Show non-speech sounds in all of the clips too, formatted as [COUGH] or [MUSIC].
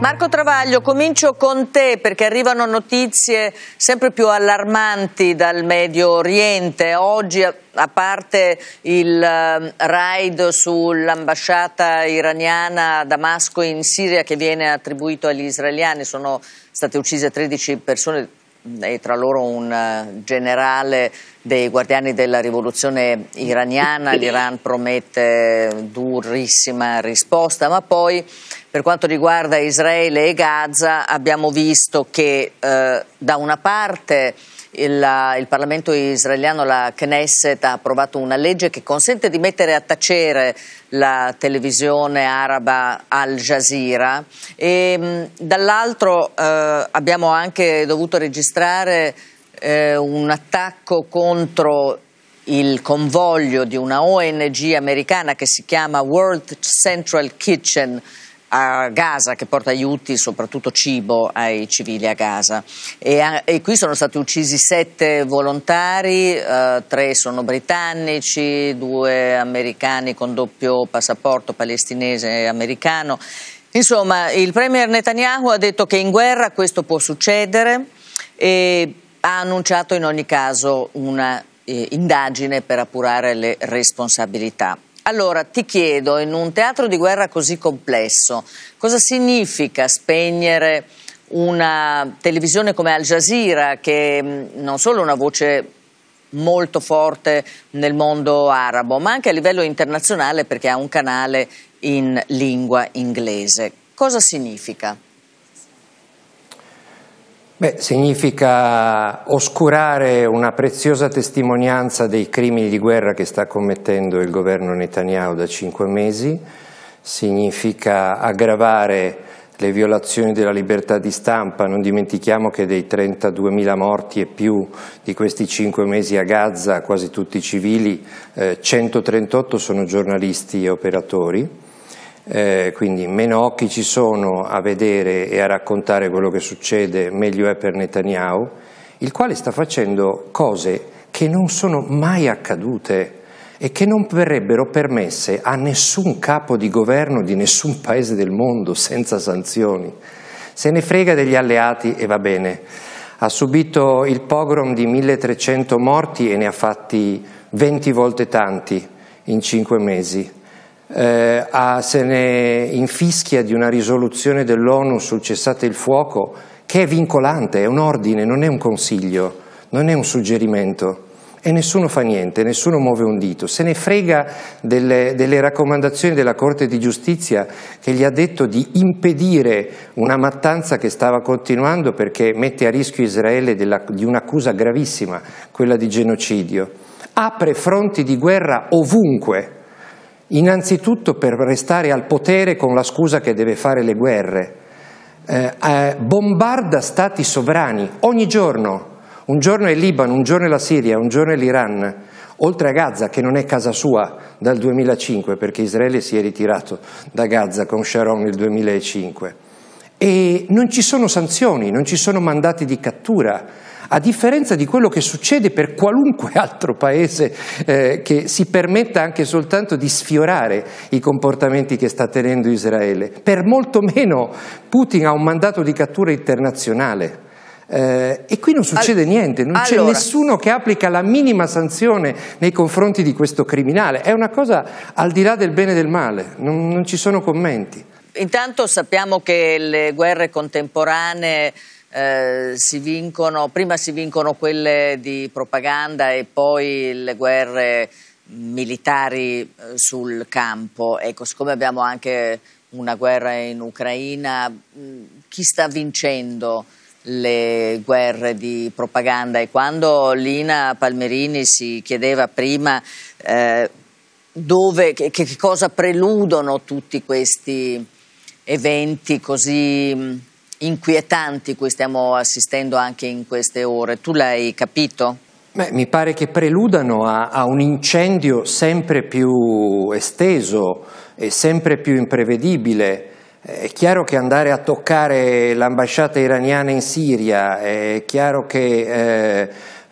Marco Travaglio, comincio con te perché arrivano notizie sempre più allarmanti dal Medio Oriente. Oggi, a parte il ehm, raid sull'ambasciata iraniana a Damasco in Siria che viene attribuito agli israeliani, sono state uccise 13 persone, e tra loro un eh, generale dei guardiani della rivoluzione iraniana. L'Iran promette durissima risposta, ma poi per quanto riguarda Israele e Gaza abbiamo visto che eh, da una parte il, il, Parlamento israeliano, la Knesset, ha approvato una legge che consente di mettere a tacere la televisione araba Al Jazeera e mm, dall'altro eh, abbiamo anche dovuto registrare eh, un attacco contro il convoglio di una ONG americana che si chiama World Central Kitchen a Gaza che porta aiuti, soprattutto cibo, ai civili a Gaza. E, a, e qui sono stati uccisi sette volontari, eh, tre sono britannici, due americani con doppio passaporto palestinese e americano. Insomma, il premier Netanyahu ha detto che in guerra questo può succedere e ha annunciato in ogni caso una eh, indagine per appurare le responsabilità. Allora, ti chiedo, in un teatro di guerra così complesso, cosa significa spegnere una televisione come Al Jazeera, che mm, non solo è una voce molto forte nel mondo arabo, ma anche a livello internazionale perché ha un canale in lingua inglese. Cosa significa? Beh, significa oscurare una preziosa testimonianza dei crimini di guerra che sta commettendo il governo Netanyahu da cinque mesi, significa aggravare le violazioni della libertà di stampa, non dimentichiamo che dei 32.000 morti e più di questi cinque mesi a Gaza, quasi tutti civili, eh, 138 sono giornalisti e operatori eh, quindi meno occhi ci sono a vedere e a raccontare quello che succede, meglio è per Netanyahu, il quale sta facendo cose che non sono mai accadute e che non verrebbero permesse a nessun capo di governo di nessun paese del mondo senza sanzioni. Se ne frega degli alleati e va bene. Ha subito il pogrom di 1300 morti e ne ha fatti 20 volte tanti in 5 mesi eh, a, se ne infischia di una risoluzione dell'ONU sul cessate il fuoco che è vincolante, è un ordine, non è un consiglio, non è un suggerimento e nessuno fa niente, nessuno muove un dito, se ne frega delle, delle, raccomandazioni della Corte di Giustizia che gli ha detto di impedire una mattanza che stava continuando perché mette a rischio Israele della, di un'accusa gravissima, quella di genocidio. Apre fronti di guerra ovunque, Innanzitutto per restare al potere con la scusa che deve fare le guerre. Eh, eh, bombarda stati sovrani ogni giorno. Un giorno è il Libano, un giorno è la Siria, un giorno è l'Iran. Oltre a Gaza, che non è casa sua dal 2005, perché Israele si è ritirato da Gaza con Sharon nel 2005. E non ci sono sanzioni, non ci sono mandati di cattura a differenza di quello che succede per qualunque [LAUGHS] altro paese eh, che si permetta anche soltanto di sfiorare i comportamenti che sta tenendo Israele. Per molto meno Putin ha un mandato di cattura internazionale. Eh, e qui non succede All- niente, non allora. c'è nessuno che applica la minima sanzione nei confronti di questo criminale. È una cosa al di là del bene e del male, non, non ci sono commenti. Intanto sappiamo che le guerre contemporanee eh, si vincono, prima si vincono quelle di propaganda e poi le guerre militari eh, sul campo. Ecco, siccome abbiamo anche una guerra in Ucraina, chi sta vincendo le guerre di propaganda? E quando Lina Palmerini si chiedeva prima eh, dove, che, che cosa preludono tutti questi eventi così inquietanti cui stiamo assistendo anche in queste ore. Tu l'hai capito? Beh, mi pare che preludano a, a, un incendio sempre più esteso e sempre più imprevedibile. È chiaro che andare a toccare l'ambasciata iraniana in Siria, è chiaro che eh,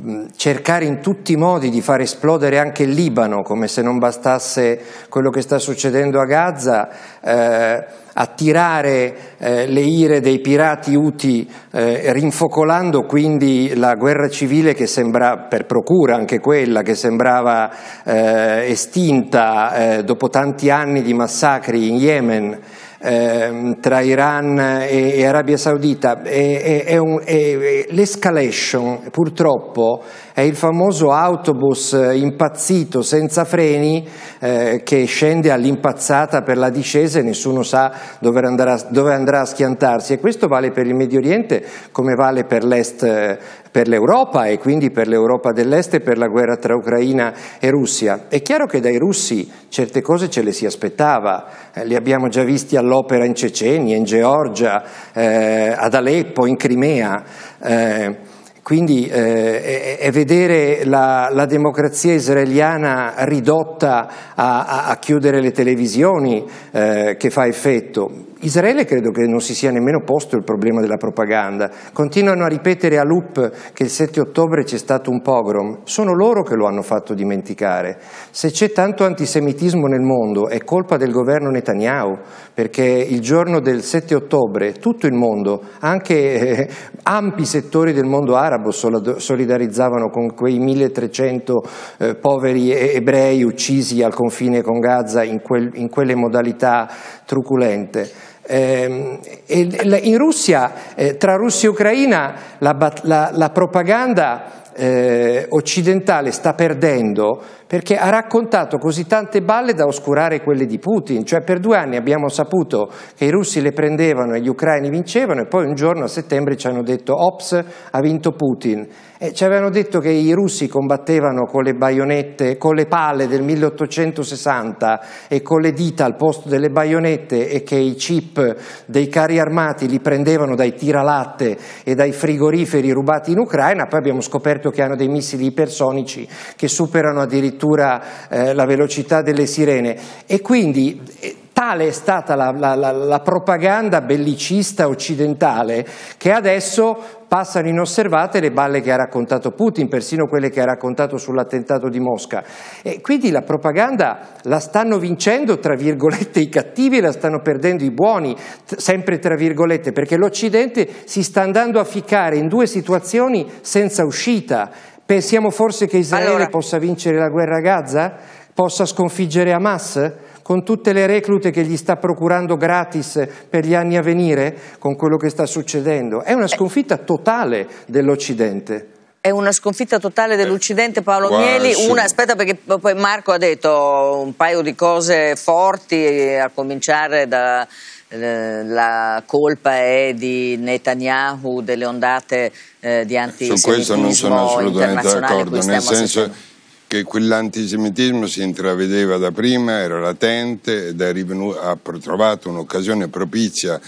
Mm, cercare in tutti i modi di far esplodere anche il Libano, come se non bastasse quello che sta succedendo a Gaza, eh, attirare eh, le ire dei pirati uti, eh, rinfocolando quindi la guerra civile che sembra, per procura anche quella, che sembrava eh, estinta eh, dopo tanti anni di massacri in Yemen. Ehm, tra Iran e, e Arabia Saudita, è, è un, è, l'escalation purtroppo è il famoso autobus impazzito senza freni eh, che scende all'impazzata per la discesa e nessuno sa dove andrà, dove andrà, a schiantarsi e questo vale per il Medio Oriente come vale per l'est eh, per l'Europa e quindi per l'Europa dell'Est e per la guerra tra Ucraina e Russia. È chiaro che dai russi certe cose ce le si aspettava, eh, li abbiamo già visti all'opera in Cecenia, in Georgia, eh, ad Aleppo, in Crimea. Eh, quindi eh, è, vedere la, la, democrazia israeliana ridotta a, a, a chiudere le televisioni eh, che fa effetto. Israele credo che non si sia nemmeno posto il problema della propaganda. Continuano a ripetere a loop che il 7 ottobre c'è stato un pogrom. Sono loro che lo hanno fatto dimenticare. Se c'è tanto antisemitismo nel mondo è colpa del governo Netanyahu, perché il giorno del 7 ottobre tutto il mondo, anche eh, ampi settori del mondo arabo solidarizzavano con quei 1300 eh, poveri ebrei uccisi al confine con Gaza in, quel, in quelle modalità truculente. Ehm, in Russia, eh, tra Russia e Ucraina, la, la, la propaganda eh, occidentale sta perdendo perché ha raccontato così tante balle da oscurare quelle di Putin, cioè per due anni abbiamo saputo che i russi le prendevano e gli ucraini vincevano e poi un giorno a settembre ci hanno detto ops ha vinto Putin eh, ci avevano detto che i russi combattevano con le baionette, con le palle del 1860 e con le dita al posto delle baionette e che i chip dei carri armati li prendevano dai tiralatte e dai frigoriferi rubati in Ucraina, poi abbiamo scoperto che hanno dei missili ipersonici che superano addirittura eh, la velocità delle sirene e quindi eh, Tale è stata la, la, la, la propaganda bellicista occidentale che adesso passano inosservate le balle che ha raccontato Putin, persino quelle che ha raccontato sull'attentato di Mosca. E quindi la propaganda la stanno vincendo, tra virgolette, i cattivi e la stanno perdendo i buoni, sempre tra virgolette, perché l'Occidente si sta andando a ficcare in due situazioni senza uscita. Pensiamo forse che Israele allora... possa vincere la guerra a Gaza? Possa sconfiggere Hamas? con tutte le reclute che gli sta procurando gratis per gli anni a venire, con quello che sta succedendo. È una eh. sconfitta totale dell'Occidente. È una sconfitta totale dell'Occidente eh, Paolo wow, Mieli, una, aspetta perché poi Marco ha detto un paio di cose forti, eh, a cominciare da la colpa è di Netanyahu, delle ondate eh, di antisemitismo Su questo non sono assolutamente d'accordo, nel senso... Assistendo che quell'antisemitismo si intravedeva da prima, era latente ed rivenu- ha trovato un'occasione propizia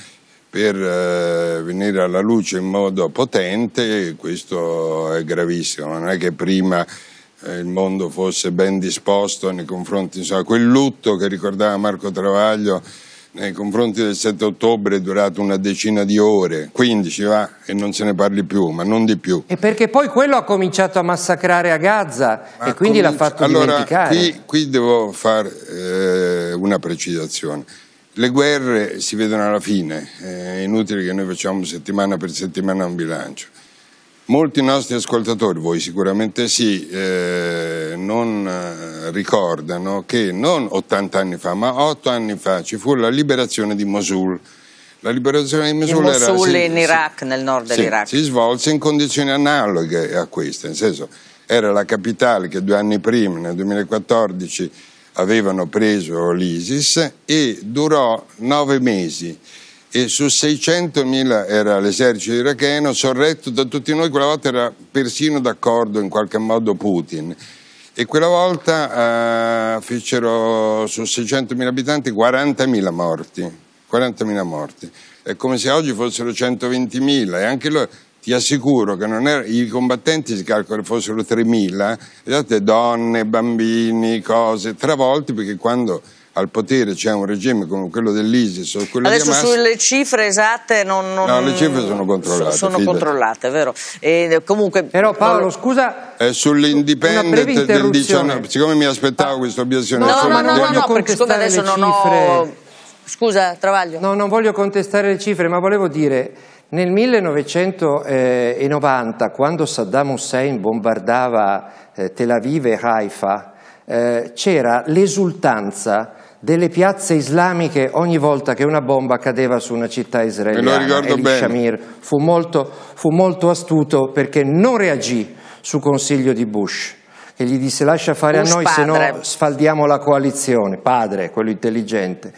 per eh, venire alla luce in modo potente e questo è gravissimo, non è che prima eh, il mondo fosse ben disposto nei confronti, insomma, quel lutto che ricordava Marco Travaglio nei confronti del 7 ottobre è durato una decina di ore, 15 va, e non se ne parli più, ma non di più. E perché poi quello ha cominciato a massacrare a Gaza ma e quindi cominci... l'ha fatto allora, dimenticare. Qui, qui devo fare eh, una precisazione. Le guerre si vedono alla fine, è inutile che noi facciamo settimana per settimana un bilancio. Molti nostri ascoltatori, voi sicuramente sì, eh, non eh, ricordano che non 80 anni fa, ma 8 anni fa ci fu la liberazione di Mosul. La liberazione di Mosul, Mosul era... Mosul in si, Iraq, si, nel nord sì, dell'Iraq. Si svolse in condizioni analoghe a queste, nel senso era la capitale che due anni prima, nel 2014, avevano preso l'ISIS e durò nove mesi e su 600.000 era l'esercito iracheno, sorretto da tutti noi, quella volta era persino d'accordo in qualche modo Putin. E quella volta eh, fecero su 600.000 abitanti 40.000 morti. 40.000 morti. È come se oggi fossero 120.000 e anche loro ti assicuro che era, i combattenti si calcola fossero 3.000, vedete, esatto, donne, bambini, cose, travolti perché quando al potere c'è un regime come quello dell'ISIS o quello Adesso di Adesso sulle cifre esatte non, non... No, le cifre sono controllate. Sono fidati. controllate, vero. E eh, comunque... Però Paolo, scusa... È Sull'indipendent del 19... Siccome mi aspettavo ah. questa obiezione... No, no, no, no, no, no perché scusa adesso non ho... Scusa, Travaglio. No, non voglio contestare le cifre, ma volevo dire... Nel 1990, quando Saddam Hussein bombardava eh, Tel Aviv e Haifa, eh, c'era l'esultanza delle piazze islamiche ogni volta che una bomba cadeva su una città israeliana. Eli bene. Shamir fu molto, fu molto astuto perché non reagì su consiglio di Bush che gli disse lascia fare Bush a noi se no sfaldiamo la coalizione, padre, quello intelligente,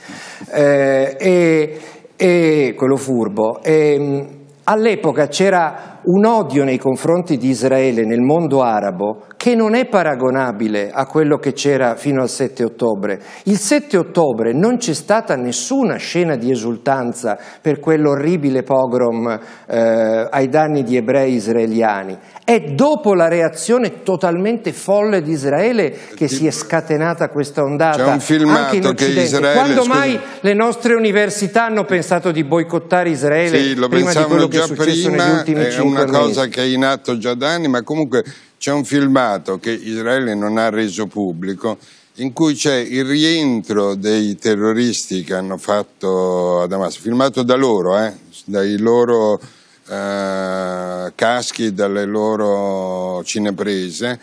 eh, e, e, quello furbo. Ehm, all'epoca c'era un odio nei confronti di Israele nel mondo arabo che non è paragonabile a quello che c'era fino al 7 ottobre. Il 7 ottobre non c'è stata nessuna scena di esultanza per quell'orribile pogrom eh, ai danni di ebrei israeliani. È dopo la reazione totalmente folle di Israele che si è scatenata questa ondata. C'è un filmato che Israele... Quando scusa... mai le nostre università hanno pensato di boicottare Israele sì, lo prima di quello che è successo prima, negli ultimi cinque mesi? È una cosa mesi. che è in atto già da anni, ma comunque c'è un filmato che Israele non ha reso pubblico in cui c'è il rientro dei terroristi che hanno fatto a Damasco, filmato da loro, eh, dai loro eh, caschi, dalle loro cineprese,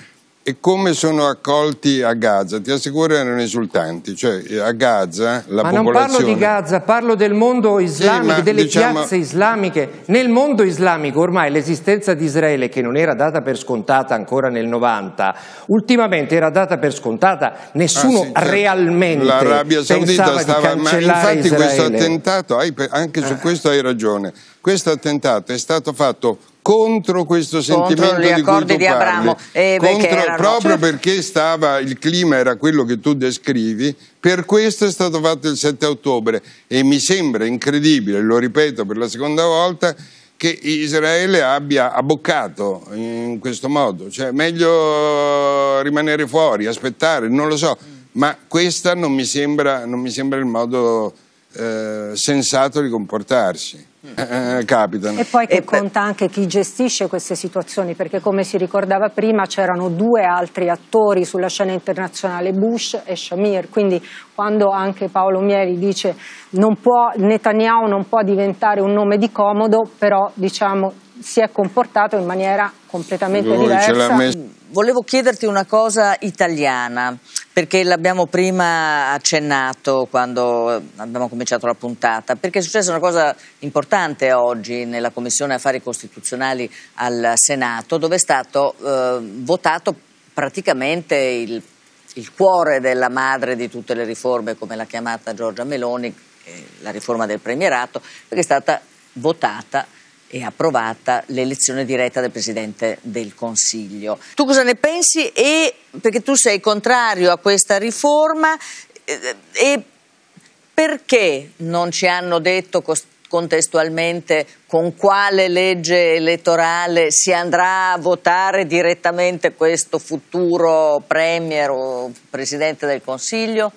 e come sono accolti a Gaza? Ti assicuro erano esultanti, cioè a Gaza la ma popolazione... Ma non parlo di Gaza, parlo del mondo islamico, sì, delle diciamo... piazze islamiche. Nel mondo islamico ormai l'esistenza di Israele, che non era data per scontata ancora nel 90, ultimamente era data per scontata, nessuno ah, sì, certo. realmente L'Arabia Saudita stava... Ma infatti Israele. questo attentato, anche su eh. questo hai ragione, questo attentato è stato fatto contro questo sentimento contro gli accordi di, Abramo eh, beh, contro, proprio [LAUGHS] cioè... perché stava, il clima era quello che tu descrivi per questo è stato fatto il 7 ottobre e mi sembra incredibile lo ripeto per la seconda volta che Israele abbia abboccato in questo modo cioè meglio rimanere fuori aspettare, non lo so ma questo non, non mi sembra il modo eh, sensato di comportarsi eh, eh, capitano. E poi che e conta beh... anche chi gestisce queste situazioni, perché come si ricordava prima c'erano due altri attori sulla scena internazionale, Bush e Shamir, quindi quando anche Paolo Mieri dice non può, Netanyahu non può diventare un nome di comodo, però diciamo si è comportato in maniera completamente Lui diversa. Volevo chiederti una cosa italiana perché l'abbiamo prima accennato quando abbiamo cominciato la puntata, perché è successa una cosa importante oggi nella Commissione Affari Costituzionali al Senato, dove è stato eh, votato praticamente il, il cuore della madre di tutte le riforme, come l'ha chiamata Giorgia Meloni, la riforma del premierato, perché è stata votata e approvata l'elezione diretta del Presidente del Consiglio. Tu cosa ne pensi? E, perché tu sei contrario a questa riforma eh, e perché non ci hanno detto contestualmente con quale legge elettorale si andrà a votare direttamente questo futuro Premier o Presidente del Consiglio?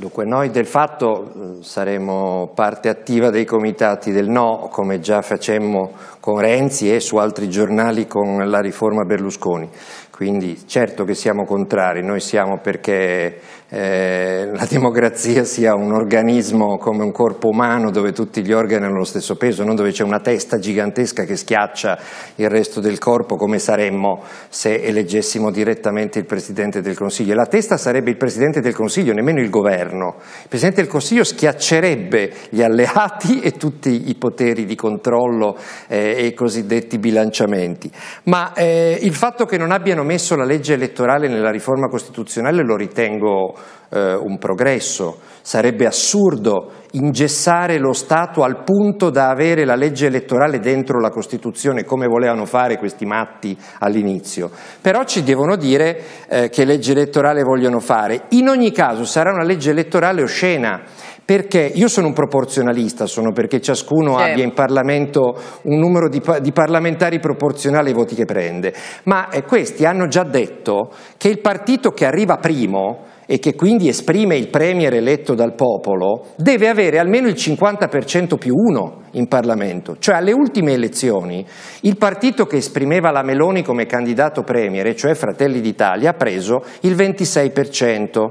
Dunque noi del fatto eh, saremo parte attiva dei comitati del no, come già facemmo con Renzi e su altri giornali con la riforma Berlusconi. Quindi certo che siamo contrari, noi siamo perché eh, la democrazia sia un organismo come un corpo umano dove tutti gli organi hanno lo stesso peso, non dove c'è una testa gigantesca che schiaccia il resto del corpo come saremmo se eleggessimo direttamente il Presidente del Consiglio. la testa sarebbe il Presidente del Consiglio, nemmeno il governo. Il Presidente del Consiglio schiaccerebbe gli alleati e tutti i poteri di controllo eh, e i cosiddetti bilanciamenti. Ma eh, il fatto che non abbiano messo la legge elettorale nella riforma costituzionale lo ritengo eh, un progresso. Sarebbe assurdo ingessare lo Stato al punto da avere la legge elettorale dentro la Costituzione, come volevano fare questi matti all'inizio. Però ci devono dire eh, che legge elettorale vogliono fare. In ogni caso sarà una legge elettorale oscena perché io sono un proporzionalista, sono perché ciascuno certo. abbia in Parlamento un numero di, di, parlamentari proporzionale ai voti che prende, ma eh, questi hanno già detto che il partito che arriva primo e che quindi esprime il Premier eletto dal popolo, deve avere almeno il 50% più uno in Parlamento. Cioè alle ultime elezioni il partito che esprimeva la Meloni come candidato Premier, cioè Fratelli d'Italia, ha preso il 26%.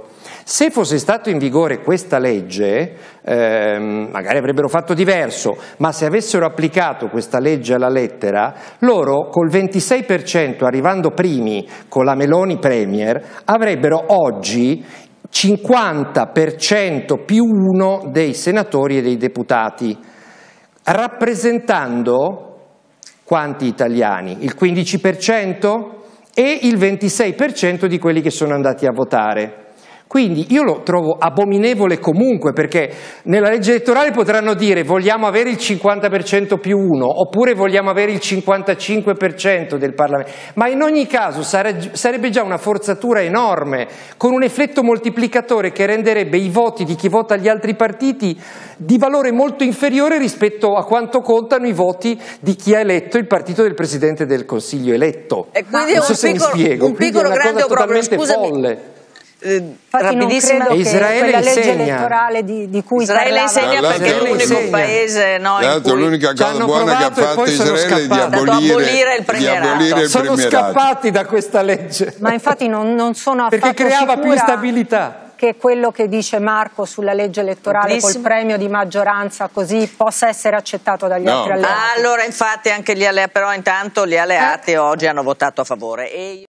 Se fosse stata in vigore questa legge, ehm, magari avrebbero fatto diverso, ma se avessero applicato questa legge alla lettera, loro col 26% arrivando primi con la Meloni Premier, avrebbero oggi 50% più uno dei senatori e dei deputati, rappresentando quanti italiani? Il 15% e il 26% di quelli che sono andati a votare. Quindi io lo trovo abominevole comunque perché nella legge elettorale potranno dire vogliamo avere il 50% più uno oppure vogliamo avere il 55% del Parlamento, ma in ogni caso sare sarebbe già una forzatura enorme con un effetto moltiplicatore che renderebbe i voti di chi vota gli altri partiti di valore molto inferiore rispetto a quanto contano i voti di chi ha eletto il partito del Presidente del Consiglio eletto. E quindi non so se piccolo, mi spiego, un piccolo cosa totalmente scusami, folle eh, rapidissima. Israele quella legge insegna. elettorale di, di cui Israele insegna perché è l'unico paese no, L'altro, l'unica cosa buona che ha fatto Israele è di abolire, abolire il premierato sono premierato. scappati da questa legge ma infatti non, non sono affatto perché creava più stabilità che quello che dice Marco sulla legge elettorale Bellissimo. col premio di maggioranza così possa essere accettato dagli no. altri alleati. Ah, allora infatti anche gli alleati, però intanto gli alleati eh. oggi hanno votato a favore. E...